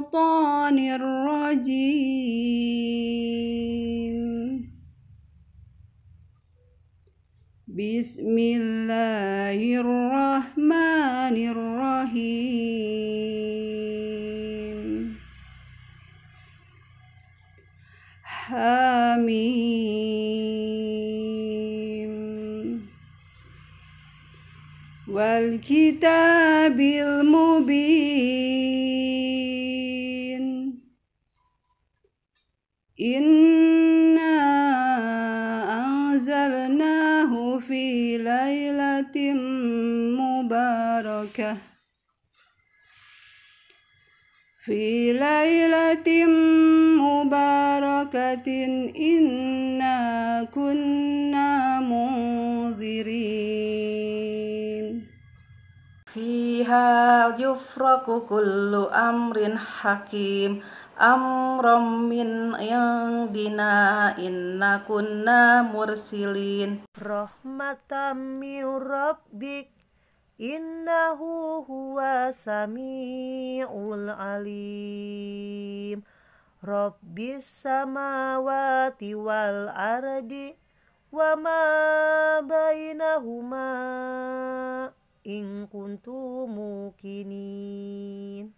الشيطان الرجيم بسم الله الرحمن الرحيم حميم والكتاب المبين barakah fi lailatin mubarakatin inna kunna munzirin fiha yufraku kullu amrin hakim amrom min yang dina inna kunna mursilin rahmatam min innahu huwa sami'ul alim Rabbis samawati wal ardi wa ma bainahuma in kuntum mukinin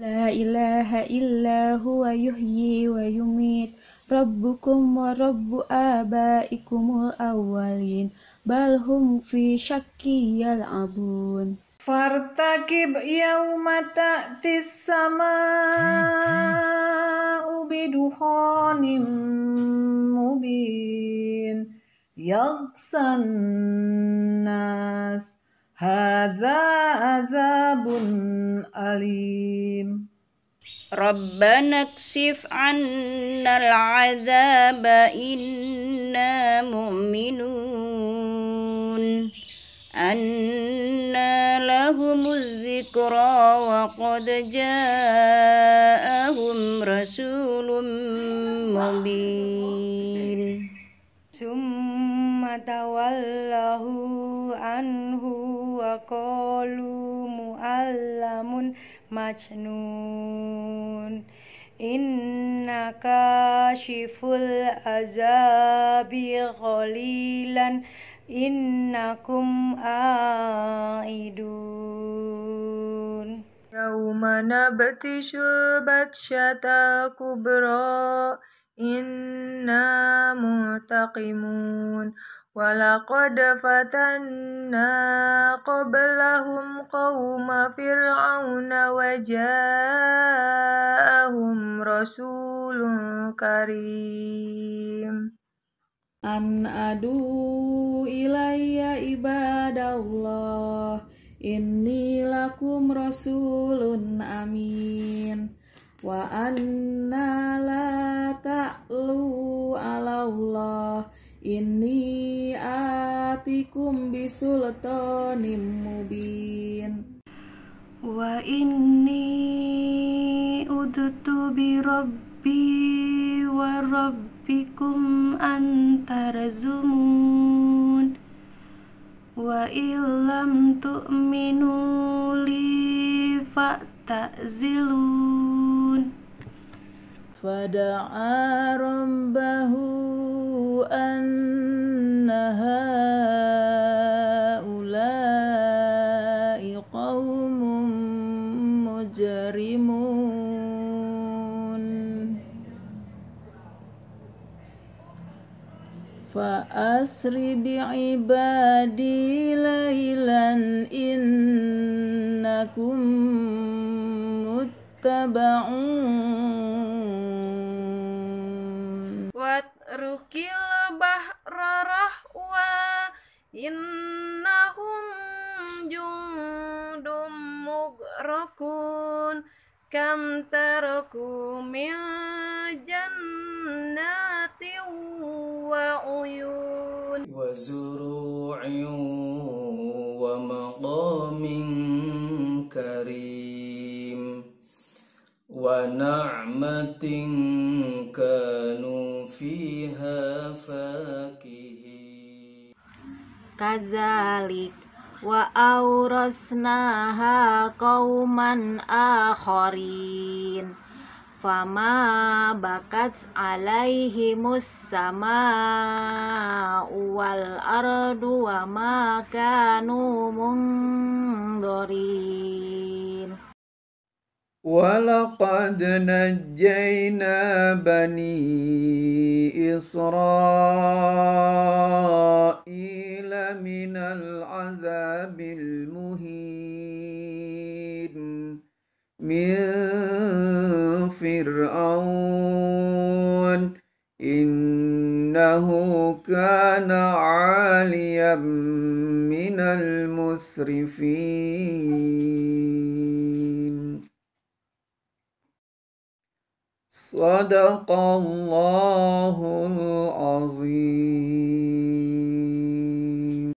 La ilaha illa huwa yuhyi wa yumit Rabbukum wa rabbu abaikumul awwalin بل هم في شك يلعبون فارتكب يوم تأتي السماء بدخان مبين يغسى الناس هذا عذاب أليم ربنا اكشف عنا العذاب إنا مؤمنون القرى وقد جاءهم رسول مبين ثم تولوا عنه وقالوا مؤلم مجنون إن كاشف العذاب قليلا إنكم آئين ونبتش بطشة كبرى إنا منتقمون ولقد فتنا قبلهم قوم فرعون وجاءهم رسول كريم أن أدو إلي عباد الله Inni lakum rasulun amin Wa anna la ta'lu ala Allah Inni atikum bisultanim mubin Wa inni udutu bi rabbi wa rabbikum antarazumun wa illam tu'minu li ta'zilun fada'a rabbahu annaha Fa asri bi ibadi laylan innakum muttaba'un Wat rukil bahrarah wa innahum jundum mugrakun Kam taraku وعيون وزروع ومقام كريم ونعمة كانوا فيها فاكهين كذلك وأورثناها قوما آخرين Fama bakat alaihi musama wal ardu wa ma kanu mundurin Walaqad najjayna bani Israila minal azabil muhin min فرعون إنه كان عاليا من المسرفين صدق الله العظيم